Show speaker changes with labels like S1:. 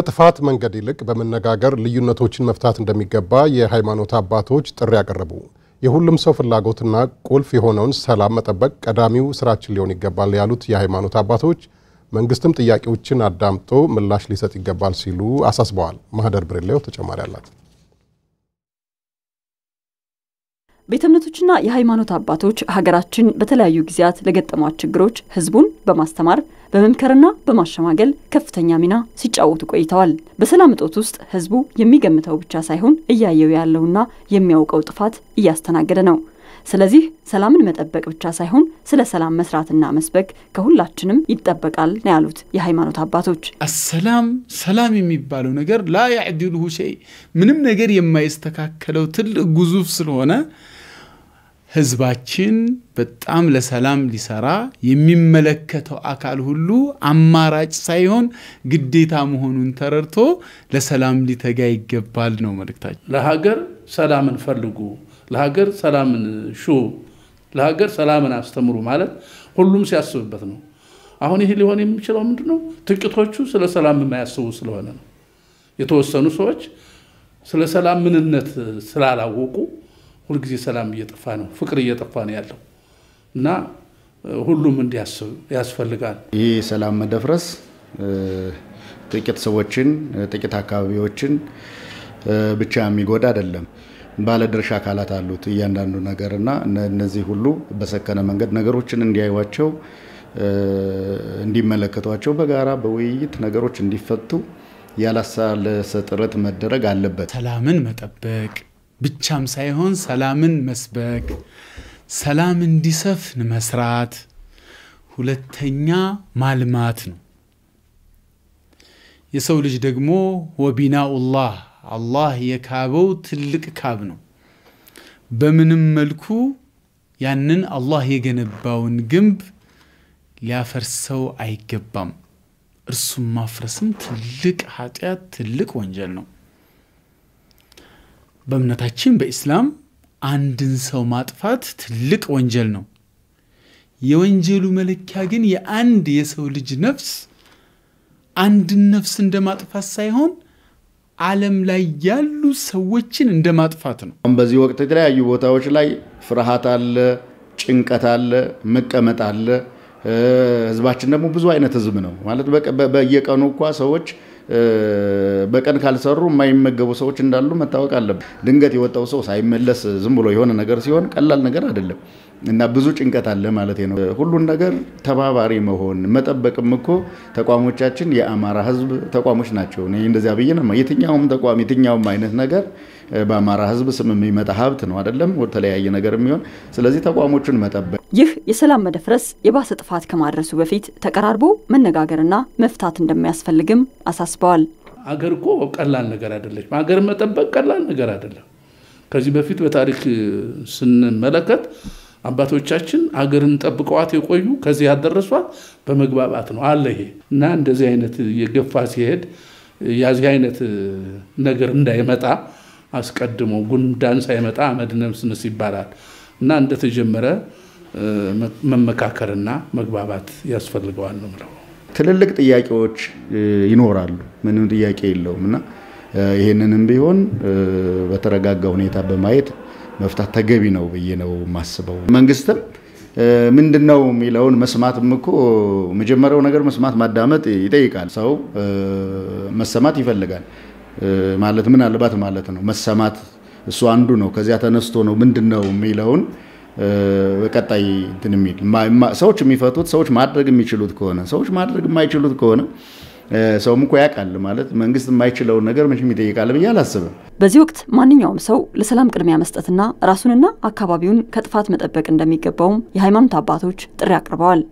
S1: ከጥፋት መንገድ ይልቅ በመነጋገር ልዩነቶችን መፍታት እንደሚገባ የሃይማኖት አባቶች ጥሪ ያቀረቡ፣ የሁሉም ሰው ፍላጎትና ቁልፍ የሆነውን ሰላም መጠበቅ ቀዳሚው ስራችን ሊሆን ይገባል ያሉት የሃይማኖት አባቶች መንግስትም ጥያቄዎችን አዳምጦ ምላሽ ሊሰጥ ይገባል ሲሉ አሳስበዋል። ማህደር ብሬሌው ተጨማሪ አላት።
S2: ቤተ እምነቶችና የሃይማኖት አባቶች ሀገራችን በተለያዩ ጊዜያት ለገጠሟት ችግሮች ህዝቡን በማስተማር በመምከርና በማሸማገል ከፍተኛ ሚና ሲጫወቱ ቆይተዋል። በሰላም እጦት ውስጥ ህዝቡ የሚገምተው ብቻ ሳይሆን እያየው ያለውና የሚያውቀው ጥፋት እያስተናገደ ነው። ስለዚህ ሰላምን መጠበቅ ብቻ ሳይሆን ስለ ሰላም መስራትና መስበክ ከሁላችንም ይጠበቃል ነው ያሉት የሃይማኖት አባቶች። አሰላም
S1: ሰላም የሚባለው ነገር ላ ያዕዲሉሁ ሸይ ምንም ነገር የማይስተካከለው ትልቅ ግዙፍ ስለሆነ ህዝባችን በጣም ለሰላም ሊሰራ የሚመለከተው አካል ሁሉ አማራጭ ሳይሆን ግዴታ መሆኑን
S3: ተረድቶ ለሰላም ሊተጋ ይገባል ነው መልእክታችን። ለሀገር ሰላምን ፈልጉ፣ ለሀገር ሰላምን ሹ፣ ለሀገር ሰላምን አስተምሩ ማለት ሁሉም ሲያስብበት ነው። አሁን ይህ ሊሆን የሚችለው ምንድን ነው? ጥቂቶቹ ስለ ሰላም የማያስቡ ስለሆነ ነው። የተወሰኑ ሰዎች ስለ ሰላም ምንነት ስላላወቁ ሁልጊዜ ሰላም እየጠፋ ነው፣ ፍቅር እየጠፋ ነው ያለው እና ሁሉም እንዲያስብ ያስፈልጋል።
S4: ይህ የሰላም መደፍረስ ጥቂት ሰዎችን ጥቂት አካባቢዎችን ብቻ የሚጎዳ አይደለም። ባለድርሻ አካላት አሉት እያንዳንዱ ነገር እና እነዚህ ሁሉ በሰከነ መንገድ ነገሮችን እንዲያዩቸው እንዲመለከቷቸው በጋራ በውይይት ነገሮች እንዲፈቱ ያላሳለሰ ጥረት መደረግ አለበት።
S1: ሰላምን መጠበቅ ብቻም ሳይሆን ሰላምን መስበክ፣ ሰላም እንዲሰፍን መስራት፣ ሁለተኛ ማልማት ነው። የሰው ልጅ ደግሞ ወቢናኡላህ አላህ የካበው ትልቅ ካብ ነው። በምንም መልኩ ያንን አላህ የገነባውን ግንብ ሊያፈርሰው አይገባም። እርሱም ማፍረስም ትልቅ ኃጢአት፣ ትልቅ ወንጀል ነው። በእምነታችን በኢስላም አንድን ሰው ማጥፋት ትልቅ ወንጀል ነው። የወንጀሉ መለኪያ ግን የአንድ የሰው ልጅ ነፍስ አንድን ነፍስ እንደማጥፋት ሳይሆን ዓለም ላይ ያሉ ሰዎችን እንደ ማጥፋት ነው።
S4: በዚህ ወቅት የተለያዩ ቦታዎች ላይ ፍርሃት አለ፣ ጭንቀት አለ፣ መቀመጥ አለ። ህዝባችን ደግሞ ብዙ አይነት ህዝብ ነው ማለት በየቀኑ እንኳ ሰዎች በቀን ካልሰሩ የማይመገቡ ሰዎች እንዳሉ መታወቅ አለበት። ድንገት የወጣው ሰው ሳይመለስ ዝም ብሎ የሆነ ነገር ሲሆን ቀላል ነገር አይደለም። እና ብዙ ጭንቀት አለ ማለት ነው። ሁሉን ነገር ተባባሪ መሆን መጠበቅም እኮ ተቋሞቻችን የአማራ ሕዝብ ተቋሞች ናቸው። እኔ እንደዚያ ብዬ የትኛውም ተቋም የትኛውም አይነት ነገር በአማራ ሕዝብ ስም የሚመጣ ሀብት ነው አይደለም? ተለያየ ነገር የሚሆን ስለዚህ ተቋሞቹን መጠበቅ።
S2: ይህ የሰላም መደፍረስ የባሰ ጥፋት ከማድረሱ በፊት ተቀራርቦ መነጋገርና መፍታት እንደሚያስፈልግም አሳስበዋል።
S3: አገር እኮ ቀላል ነገር አይደለችም። አገር መጠበቅ ቀላል ነገር አይደለም። ከዚህ በፊት በታሪክ ስንመለከት አባቶቻችን አገርን ጠብቀዋት የቆዩ ከዚህ ያደረሷት በመግባባት ነው አለ ይሄ እና እንደዚህ አይነት የገፋ ሲሄድ ያዚህ አይነት ነገር እንዳይመጣ አስቀድሞ ጉንዳን ሳይመጣ አመድ ነምስንስ ይባላል እና እንደተጀመረ መመካከርና መግባባት ያስፈልገዋል ነው ምለው።
S4: ትልልቅ ጥያቄዎች ይኖራሉ፣ ምንም ጥያቄ የለውም እና ይህንንም ቢሆን በተረጋጋ ሁኔታ በማየት መፍታት ተገቢ ነው ብዬ ነው የማስበው። መንግስትም ምንድን ነው የሚለውን መስማትም እኮ መጀመሪያው ነገር መስማት ማዳመጥ ይጠይቃል። ሰው መሰማት ይፈልጋል ማለት ምን ምናልባት ማለት ነው መሰማት እሱ አንዱ ነው። ከዚያ ተነስቶ ነው ምንድን ነው የሚለውን በቀጣይ እንትን የሚል ሰዎች የሚፈቱት ሰዎች ማድረግ የሚችሉት ከሆነ ሰዎች ማድረግ የማይችሉት ከሆነ ሰውም እኮ ያውቃል ማለት መንግስት የማይችለውን ነገር መቼም ይጠይቃል ብዬ አላስብም።
S2: በዚህ ወቅት ማንኛውም ሰው ለሰላም ቅድሚያ መስጠትና ራሱንና አካባቢውን ከጥፋት መጠበቅ እንደሚገባውም የሃይማኖት አባቶች ጥሪ አቅርበዋል።